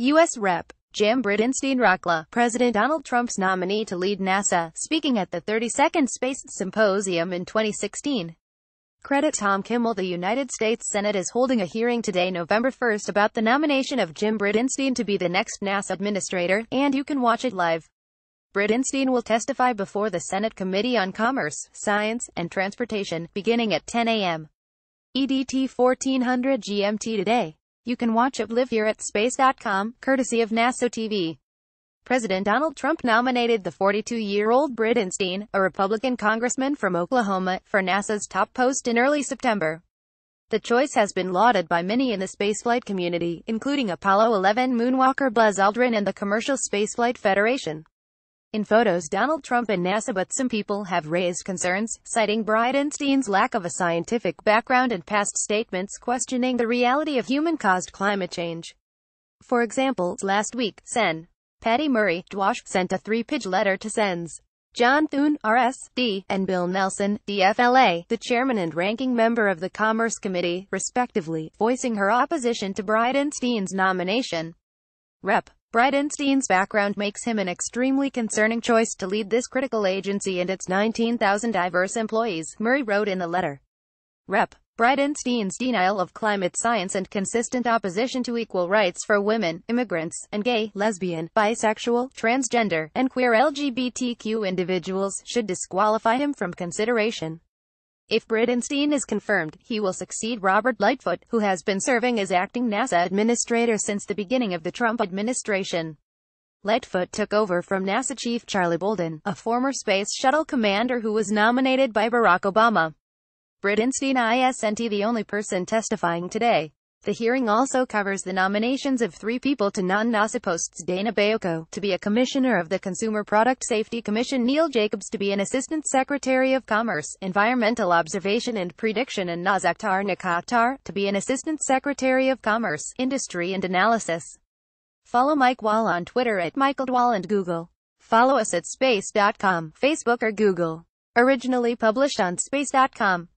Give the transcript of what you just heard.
U.S. Rep. Jim Bridenstine Rakla, President Donald Trump's nominee to lead NASA, speaking at the 32nd Space Symposium in 2016. Credit Tom Kimmel The United States Senate is holding a hearing today November 1st about the nomination of Jim Bridenstine to be the next NASA administrator, and you can watch it live. Bridenstine will testify before the Senate Committee on Commerce, Science, and Transportation, beginning at 10 a.m. EDT 1400 GMT today. You can watch it live here at space.com, courtesy of NASA TV. President Donald Trump nominated the 42-year-old Britt a Republican congressman from Oklahoma, for NASA's top post in early September. The choice has been lauded by many in the spaceflight community, including Apollo 11 moonwalker Buzz Aldrin and the Commercial Spaceflight Federation. In photos Donald Trump and NASA but some people have raised concerns, citing Bridenstine's lack of a scientific background and past statements questioning the reality of human-caused climate change. For example, last week, Sen. Patty Murray, Dwash, sent a three-page letter to Sens. John Thune, RSD, and Bill Nelson, DFLA, the chairman and ranking member of the Commerce Committee, respectively, voicing her opposition to Bridenstine's nomination. Rep. Bridenstine's background makes him an extremely concerning choice to lead this critical agency and its 19,000 diverse employees, Murray wrote in the letter. Rep. Bridenstine's denial of climate science and consistent opposition to equal rights for women, immigrants, and gay, lesbian, bisexual, transgender, and queer LGBTQ individuals should disqualify him from consideration. If Bridenstine is confirmed, he will succeed Robert Lightfoot, who has been serving as acting NASA administrator since the beginning of the Trump administration. Lightfoot took over from NASA chief Charlie Bolden, a former Space Shuttle commander who was nominated by Barack Obama. Bridenstine is the only person testifying today. The hearing also covers the nominations of three people to non-NASA posts Dana Bayoko, to be a Commissioner of the Consumer Product Safety Commission Neil Jacobs to be an Assistant Secretary of Commerce, Environmental Observation and Prediction and Nazaktar Nakatar, to be an Assistant Secretary of Commerce, Industry and Analysis. Follow Mike Wall on Twitter at MichaelDwall and Google. Follow us at space.com, Facebook or Google. Originally published on space.com.